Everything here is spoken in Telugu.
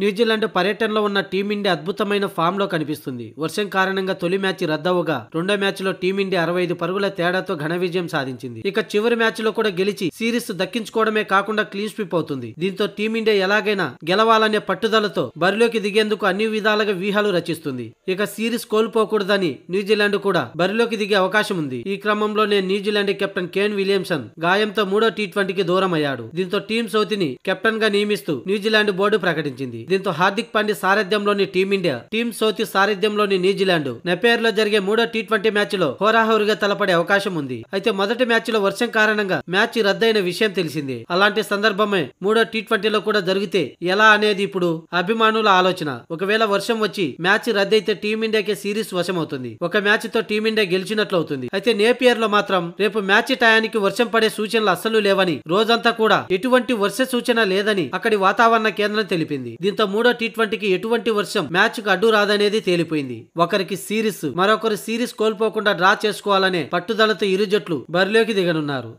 న్యూజిలాండ్ పర్యటనలో ఉన్న టీమిండియా అద్భుతమైన ఫామ్లో కనిపిస్తుంది వర్షం కారణంగా తొలి మ్యాచ్ రద్దవగా రెండో మ్యాచ్లో టీమిండియా అరవై ఐదు పరుగుల తేడాతో ఘన విజయం సాధించింది ఇక చివరి మ్యాచ్లో కూడా గెలిచి సిరీస్ దక్కించుకోవడమే కాకుండా క్లీన్ స్వీప్ అవుతుంది దీంతో టీమిండియా ఎలాగైనా గెలవాలనే పట్టుదలతో బరిలోకి దిగేందుకు అన్ని విధాలుగా వ్యూహాలు రచిస్తుంది ఇక సిరీస్ కోల్పోకూడదని న్యూజిలాండ్ కూడా బరిలోకి దిగే అవకాశం ఉంది ఈ క్రమంలోనే న్యూజిలాండ్ కెప్టెన్ కేన్ విలియమ్సన్ గాయంతో మూడో టీ ట్వంటీకి దూరం అయ్యాడు దీంతో టీం సౌతిని కెప్టెన్ గా నియమిస్తూ న్యూజిలాండ్ బోర్డు ప్రకటించింది దీంతో హార్దిక్ పాండ్యా సారథ్యంలోని టీమిండియా టీమ్ సోతి సారథ్యంలోని న్యూజిలాండ్ లో జరిగే మూడో టీ ట్వంటీ మ్యాచ్ లో హోరాహోరుగా తలపడే అవకాశం ఉంది అయితే మొదటి మ్యాచ్ లో వర్షం కారణంగా మ్యాచ్ రద్దయిన విషయం తెలిసింది అలాంటి సందర్భమే మూడో టీ లో కూడా జరిగితే ఎలా అనేది ఇప్పుడు అభిమానుల ఆలోచన ఒకవేళ వర్షం వచ్చి మ్యాచ్ రద్దయితే టీమిండియాకి సిరీస్ వశమవుతుంది ఒక మ్యాచ్ తో టీమిండియా గెలిచినట్లు అవుతుంది అయితే నేపియర్ లో మాత్రం రేపు మ్యాచ్ టయానికి వర్షం పడే సూచనలు అస్సలు లేవని రోజంతా కూడా ఎటువంటి వర్ష సూచన లేదని అక్కడి వాతావరణ కేంద్రం తెలిపింది దీంతో ఇంత మూడో టీ ట్వంటీకి ఎటువంటి వర్షం మ్యాచ్కు అడ్డు రాదనేది తేలిపోయింది ఒకరికి సిరీస్ మరొకరు సిరీస్ కోల్పోకుండా డ్రా చేసుకోవాలనే పట్టుదలతో ఇరు జట్లు బరిలోకి దిగనున్నారు